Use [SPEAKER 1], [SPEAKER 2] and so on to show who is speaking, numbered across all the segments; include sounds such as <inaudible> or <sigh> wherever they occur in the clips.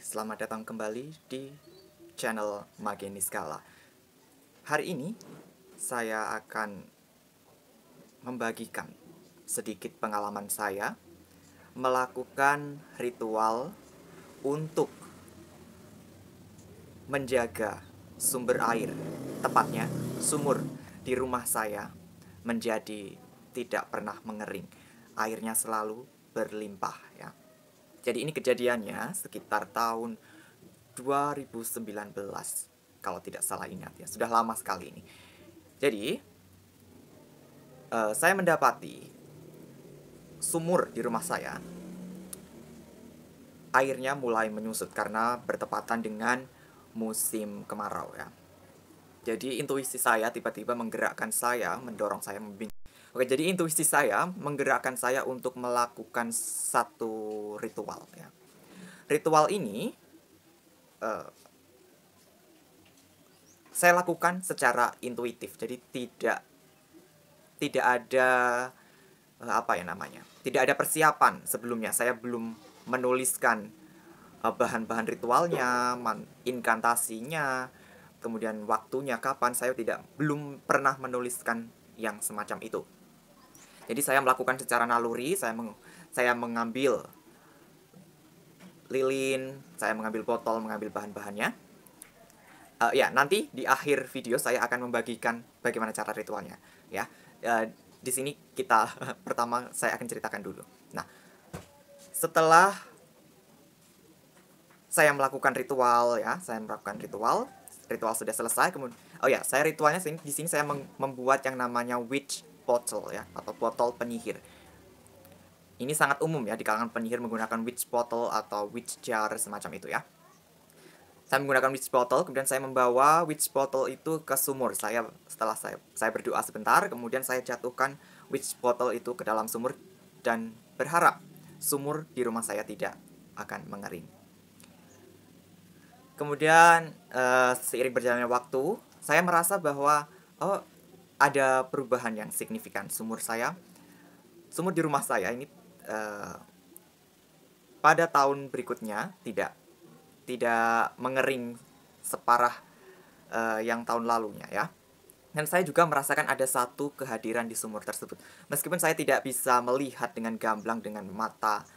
[SPEAKER 1] selamat datang kembali di channel Mageni Skala. Hari ini saya akan membagikan sedikit pengalaman saya melakukan ritual untuk menjaga sumber air, tepatnya sumur di rumah saya menjadi tidak pernah mengering. Airnya selalu berlimpah ya. Jadi ini kejadiannya sekitar tahun 2019 kalau tidak salah ingat ya. Sudah lama sekali ini. Jadi uh, saya mendapati sumur di rumah saya airnya mulai menyusut karena bertepatan dengan musim kemarau ya. Jadi intuisi saya tiba-tiba menggerakkan saya, mendorong saya membincang Oke, jadi intuisi saya menggerakkan saya untuk melakukan satu ritual ya. Ritual ini uh, saya lakukan secara intuitif. Jadi tidak tidak ada uh, apa ya namanya? Tidak ada persiapan sebelumnya. Saya belum menuliskan uh, bahan-bahan ritualnya, man, inkantasinya, kemudian waktunya kapan. Saya tidak belum pernah menuliskan yang semacam itu. Jadi saya melakukan secara naluri, saya meng, saya mengambil lilin, saya mengambil botol, mengambil bahan-bahannya. Uh, ya, nanti di akhir video saya akan membagikan bagaimana cara ritualnya, ya. Uh, di sini kita <laughs> pertama saya akan ceritakan dulu. Nah, setelah saya melakukan ritual ya, saya melakukan ritual, ritual sudah selesai kemudian oh ya, saya ritualnya sini di sini saya membuat yang namanya witch botol ya atau botol penyihir. Ini sangat umum ya di kalangan penyihir menggunakan witch bottle atau witch jar semacam itu ya. Saya menggunakan witch bottle, kemudian saya membawa witch bottle itu ke sumur. Saya setelah saya saya berdoa sebentar, kemudian saya jatuhkan witch bottle itu ke dalam sumur dan berharap sumur di rumah saya tidak akan mengering. Kemudian uh, seiring berjalannya waktu, saya merasa bahwa oh ada perubahan yang signifikan sumur saya sumur di rumah saya ini uh, pada tahun berikutnya tidak tidak mengering separah uh, yang tahun lalunya ya dan saya juga merasakan ada satu kehadiran di sumur tersebut meskipun saya tidak bisa melihat dengan gamblang dengan mata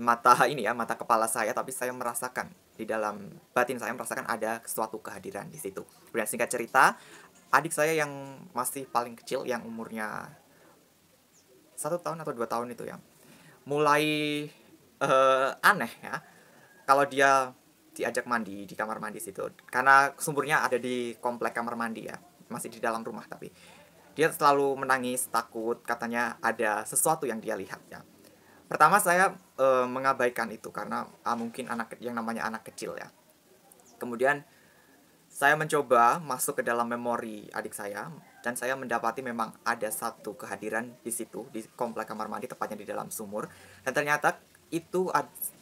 [SPEAKER 1] mata ini ya mata kepala saya tapi saya merasakan di dalam batin saya merasakan ada suatu kehadiran di situ. Kemudian singkat cerita, adik saya yang masih paling kecil yang umurnya satu tahun atau dua tahun itu ya mulai uh, aneh ya kalau dia diajak mandi di kamar mandi situ karena sumbernya ada di komplek kamar mandi ya masih di dalam rumah tapi dia selalu menangis takut katanya ada sesuatu yang dia lihat ya pertama saya uh, mengabaikan itu karena uh, mungkin anak yang namanya anak kecil ya kemudian saya mencoba masuk ke dalam memori adik saya dan saya mendapati memang ada satu kehadiran di situ di komplek kamar mandi tepatnya di dalam sumur dan ternyata itu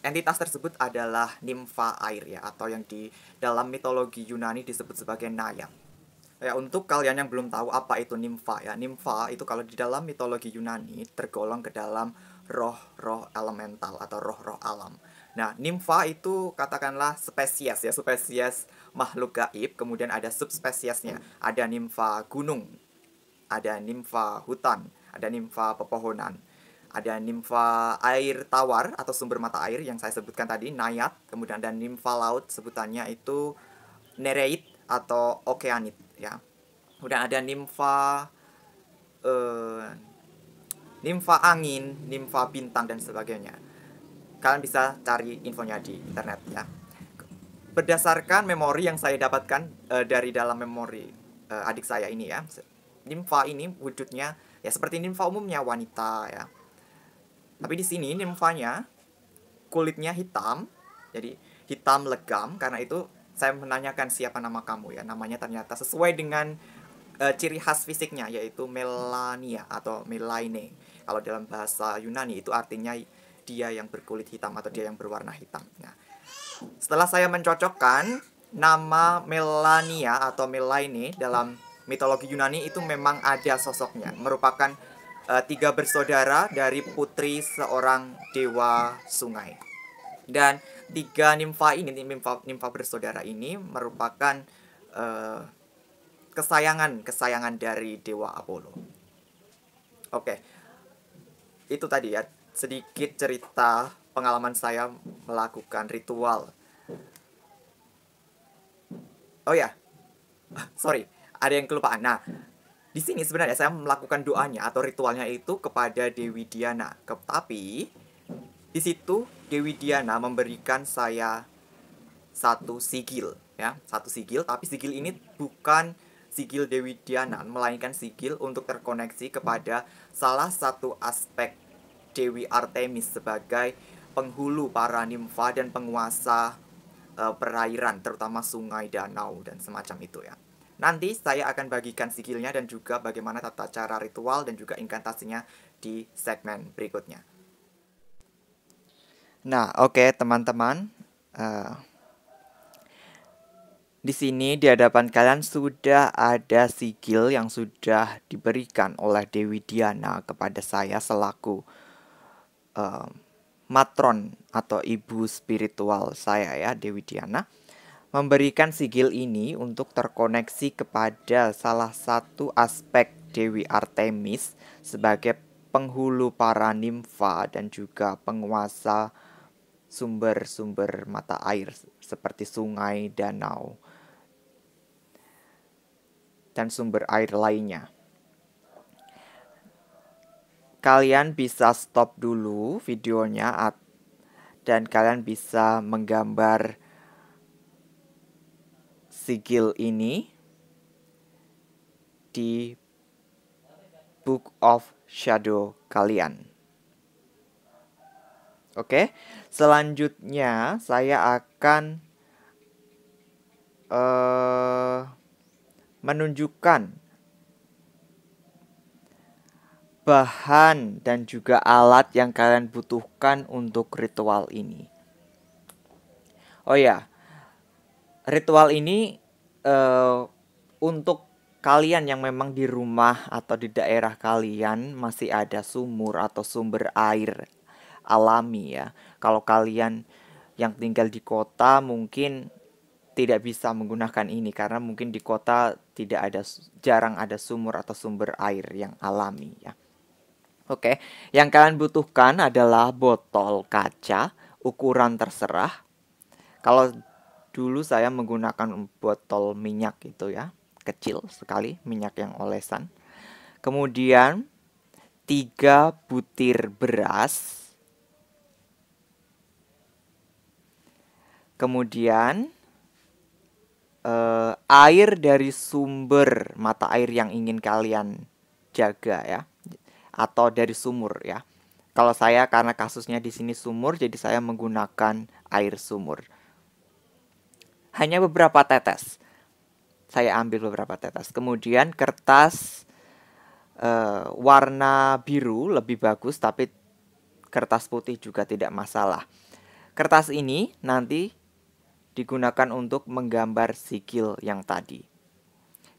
[SPEAKER 1] entitas tersebut adalah nimfa air ya atau yang di dalam mitologi Yunani disebut sebagai Naya. Ya untuk kalian yang belum tahu apa itu nimfa ya. Nimfa itu kalau di dalam mitologi Yunani tergolong ke dalam roh-roh elemental atau roh-roh alam. Nah, nimfa itu katakanlah spesies ya, spesies makhluk gaib, kemudian ada subspesiesnya, ada nimfa gunung, ada nimfa hutan, ada nimfa pepohonan, ada nimfa air tawar atau sumber mata air yang saya sebutkan tadi, nayat, kemudian ada nimfa laut sebutannya itu nereid atau okeanit ya. Kemudian ada nimfa Uh, nimfa angin, nimfa bintang dan sebagainya. Kalian bisa cari infonya di internet ya berdasarkan memori yang saya dapatkan uh, dari dalam memori uh, adik saya ini ya nimfa ini wujudnya ya seperti nimfa umumnya wanita ya tapi di sini nimfanya kulitnya hitam jadi hitam legam karena itu saya menanyakan siapa nama kamu ya namanya ternyata sesuai dengan uh, ciri khas fisiknya yaitu melania atau melaine kalau dalam bahasa Yunani itu artinya dia yang berkulit hitam atau dia yang berwarna hitam nah setelah saya mencocokkan nama Melania atau Melaini dalam mitologi Yunani itu memang ada sosoknya, merupakan uh, tiga bersaudara dari putri seorang dewa sungai. Dan tiga nimfa ini, nimfa, nimfa bersaudara ini merupakan kesayangan eh, kesayangan kesayangan dari dewa Apollo. Oke. Okay. Itu tadi ya sedikit cerita pengalaman saya melakukan ritual. Oh ya, <laughs> sorry, ada yang kelupaan. Nah, di sini sebenarnya saya melakukan doanya atau ritualnya itu kepada Dewi Diana. Tetapi di situ Dewi Diana memberikan saya satu sigil, ya, satu sigil. Tapi sigil ini bukan sigil Dewi Diana, melainkan sigil untuk terkoneksi kepada salah satu aspek Dewi Artemis sebagai penghulu para nimfa dan penguasa uh, perairan terutama sungai, danau dan semacam itu ya. Nanti saya akan bagikan sikilnya dan juga bagaimana tata cara ritual dan juga inkantasinya di segmen berikutnya. Nah, oke okay, teman-teman. Uh, di sini di hadapan kalian sudah ada sigil yang sudah diberikan oleh Dewi Diana kepada saya selaku uh, matron atau ibu spiritual saya ya Dewi Diana memberikan sigil ini untuk terkoneksi kepada salah satu aspek Dewi Artemis sebagai penghulu para nimfa dan juga penguasa sumber-sumber mata air seperti sungai, danau, dan sumber air lainnya kalian bisa stop dulu videonya dan kalian bisa menggambar sigil ini di Book of Shadow kalian. Oke, selanjutnya saya akan uh, menunjukkan bahan dan juga alat yang kalian butuhkan untuk ritual ini. Oh ya, ritual ini uh, untuk kalian yang memang di rumah atau di daerah kalian masih ada sumur atau sumber air alami ya. Kalau kalian yang tinggal di kota mungkin tidak bisa menggunakan ini karena mungkin di kota tidak ada jarang ada sumur atau sumber air yang alami ya. Oke, yang kalian butuhkan adalah botol kaca ukuran terserah. Kalau dulu saya menggunakan botol minyak itu ya, kecil sekali minyak yang olesan. Kemudian tiga butir beras. Kemudian eh, air dari sumber mata air yang ingin kalian jaga ya atau dari sumur ya. Kalau saya karena kasusnya di sini sumur jadi saya menggunakan air sumur. Hanya beberapa tetes. Saya ambil beberapa tetes. Kemudian kertas uh, warna biru lebih bagus tapi kertas putih juga tidak masalah. Kertas ini nanti digunakan untuk menggambar sikil yang tadi.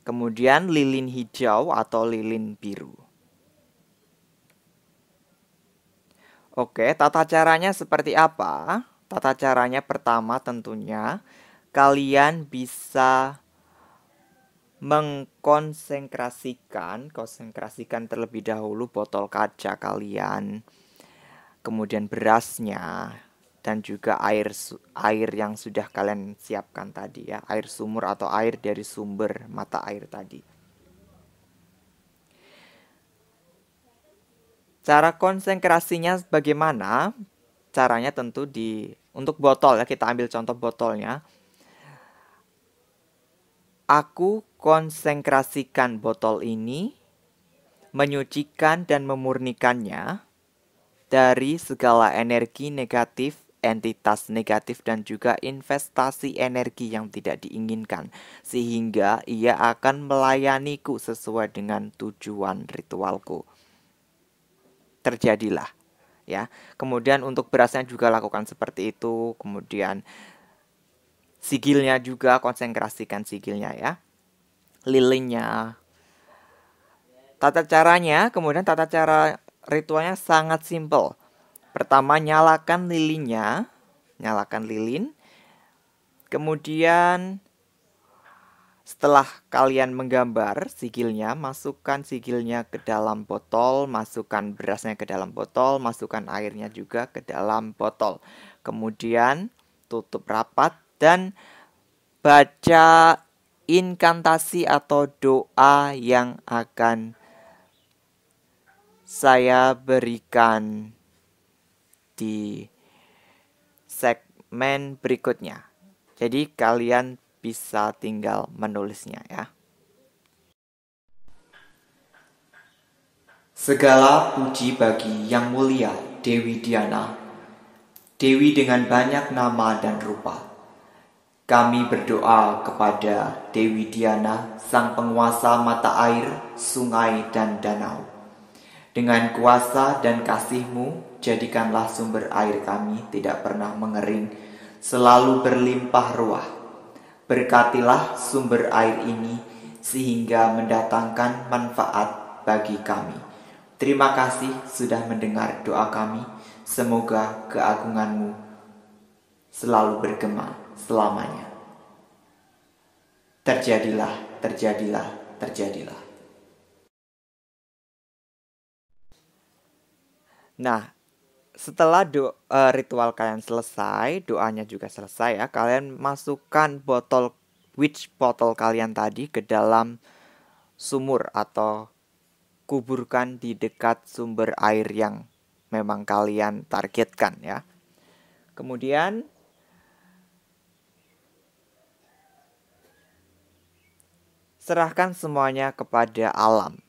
[SPEAKER 1] Kemudian lilin hijau atau lilin biru. Oke, tata caranya seperti apa? Tata caranya pertama tentunya kalian bisa mengkonsentrasikan, konsentrasikan terlebih dahulu botol kaca kalian, kemudian berasnya dan juga air air yang sudah kalian siapkan tadi ya, air sumur atau air dari sumber mata air tadi. Cara konsentrasinya bagaimana? Caranya tentu di untuk botol ya kita ambil contoh botolnya. Aku konsentrasikan botol ini, menyucikan dan memurnikannya dari segala energi negatif, entitas negatif dan juga investasi energi yang tidak diinginkan sehingga ia akan melayaniku sesuai dengan tujuan ritualku terjadilah ya. Kemudian untuk berasnya juga lakukan seperti itu, kemudian sigilnya juga konsentrasikan sigilnya ya. Lilinnya. Tata caranya, kemudian tata cara ritualnya sangat simple. Pertama nyalakan lilinnya, nyalakan lilin. Kemudian setelah kalian menggambar sigilnya, masukkan sigilnya ke dalam botol, masukkan berasnya ke dalam botol, masukkan airnya juga ke dalam botol. Kemudian tutup rapat dan baca inkantasi atau doa yang akan saya berikan di segmen berikutnya. Jadi kalian bisa tinggal menulisnya ya. Segala puji bagi Yang Mulia Dewi Diana, Dewi dengan banyak nama dan rupa. Kami berdoa kepada Dewi Diana, Sang Penguasa mata air, sungai, dan danau. Dengan kuasa dan kasihmu, jadikanlah sumber air kami tidak pernah mengering, selalu berlimpah ruah Berkatilah sumber air ini sehingga mendatangkan manfaat bagi kami. Terima kasih sudah mendengar doa kami. Semoga keagunganmu selalu bergema selamanya. Terjadilah, terjadilah, terjadilah. Nah, setelah do, uh, ritual kalian selesai, doanya juga selesai ya. Kalian masukkan botol witch botol kalian tadi ke dalam sumur atau kuburkan di dekat sumber air yang memang kalian targetkan ya. Kemudian serahkan semuanya kepada alam.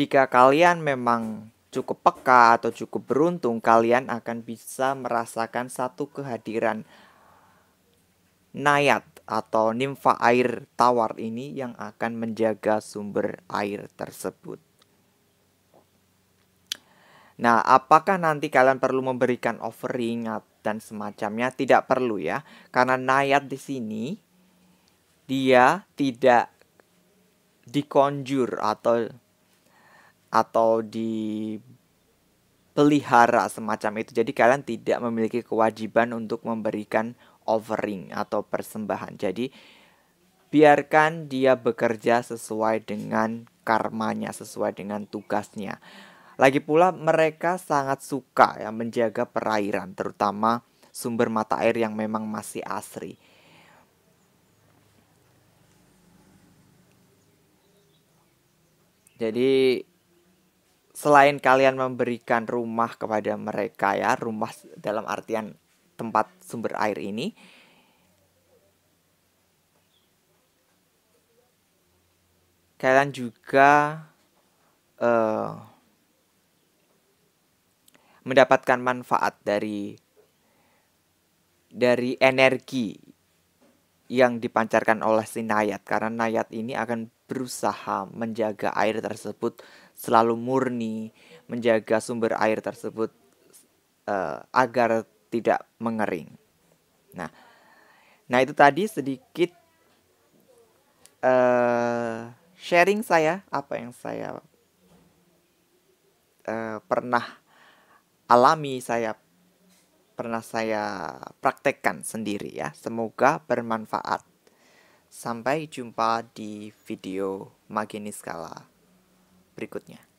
[SPEAKER 1] jika kalian memang cukup peka atau cukup beruntung, kalian akan bisa merasakan satu kehadiran nayat atau nimfa air tawar ini yang akan menjaga sumber air tersebut. Nah, apakah nanti kalian perlu memberikan offering dan semacamnya? Tidak perlu ya, karena nayat di sini dia tidak dikonjur atau atau dipelihara semacam itu. Jadi kalian tidak memiliki kewajiban untuk memberikan offering atau persembahan. Jadi biarkan dia bekerja sesuai dengan karmanya, sesuai dengan tugasnya. Lagi pula mereka sangat suka ya menjaga perairan, terutama sumber mata air yang memang masih asri. Jadi selain kalian memberikan rumah kepada mereka ya, rumah dalam artian tempat sumber air ini, kalian juga uh, mendapatkan manfaat dari dari energi yang dipancarkan oleh si nayat karena nayat ini akan berusaha menjaga air tersebut selalu murni, menjaga sumber air tersebut uh, agar tidak mengering. Nah, nah itu tadi sedikit uh, sharing saya apa yang saya uh, pernah alami, saya pernah saya praktekkan sendiri ya. Semoga bermanfaat. Sampai jumpa di video Magini Skala berikutnya.